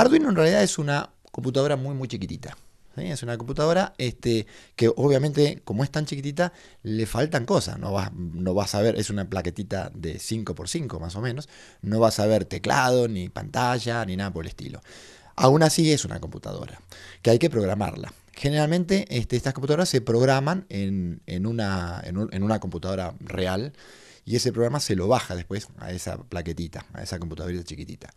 Arduino en realidad es una computadora muy, muy chiquitita. Es una computadora este, que obviamente, como es tan chiquitita, le faltan cosas. No vas, no vas a ver, es una plaquetita de 5x5 más o menos. No vas a ver teclado, ni pantalla, ni nada por el estilo. Aún así es una computadora, que hay que programarla. Generalmente este, estas computadoras se programan en, una, en una computadora real y ese programa se lo baja después a esa plaquetita, a esa computadora chiquitita.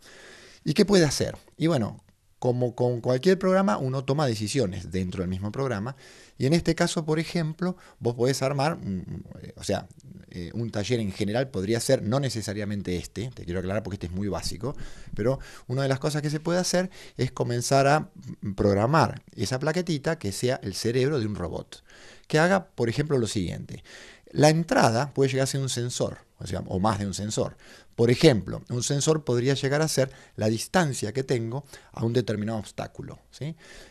¿Y qué puede hacer? Y bueno, como con cualquier programa, uno toma decisiones dentro del mismo programa. Y en este caso, por ejemplo, vos podés armar, mm, mm, o sea, eh, un taller en general podría ser, no necesariamente este, te quiero aclarar porque este es muy básico, pero una de las cosas que se puede hacer es comenzar a programar esa plaquetita que sea el cerebro de un robot. Que haga, por ejemplo, lo siguiente. La entrada puede llegar a ser un sensor, o, sea, o más de un sensor. Por ejemplo, un sensor podría llegar a ser la distancia que tengo a un determinado obstáculo.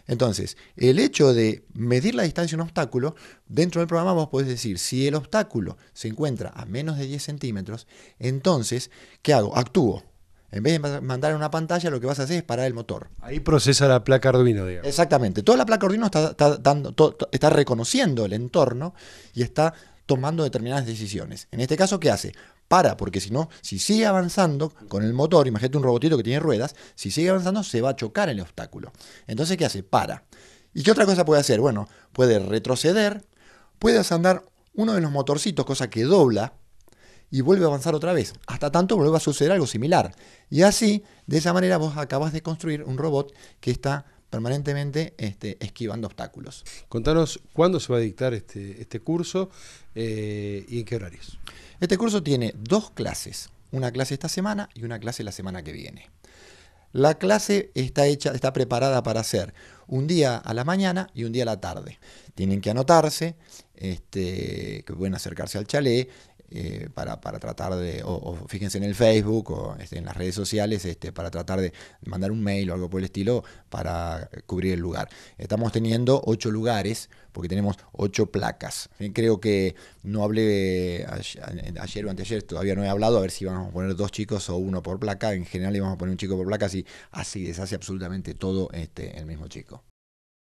Entonces, el hecho de medir la distancia a un obstáculo, dentro del programa vos podés decir, si el obstáculo se encuentra a menos de 10 centímetros, entonces, ¿qué hago? Actúo. En vez de mandar una pantalla, lo que vas a hacer es parar el motor. Ahí procesa la placa Arduino, digamos. Exactamente. Toda la placa Arduino está reconociendo el entorno y está tomando determinadas decisiones. En este caso, ¿qué hace? para, porque si no, si sigue avanzando con el motor, imagínate un robotito que tiene ruedas, si sigue avanzando se va a chocar el obstáculo. Entonces, ¿qué hace? Para. ¿Y qué otra cosa puede hacer? Bueno, puede retroceder, puede andar uno de los motorcitos, cosa que dobla, y vuelve a avanzar otra vez. Hasta tanto vuelve a suceder algo similar. Y así, de esa manera, vos acabas de construir un robot que está permanentemente este, esquivando obstáculos. Contanos cuándo se va a dictar este, este curso eh, y en qué horarios. Este curso tiene dos clases, una clase esta semana y una clase la semana que viene. La clase está hecha, está preparada para hacer un día a la mañana y un día a la tarde. Tienen que anotarse, este, que pueden acercarse al chalet, eh, para, tratar de, o, fíjense en el Facebook o este, en las redes sociales, este, para tratar de mandar un mail o algo por el estilo para cubrir el lugar. Estamos teniendo ocho lugares porque tenemos ocho placas. Eh, creo que no hablé ayer, o anteayer, todavía no he hablado, a ver si vamos a poner dos chicos o uno por placa. En general vamos a poner un chico por placa, así, así deshace absolutamente todo este, el mismo chico.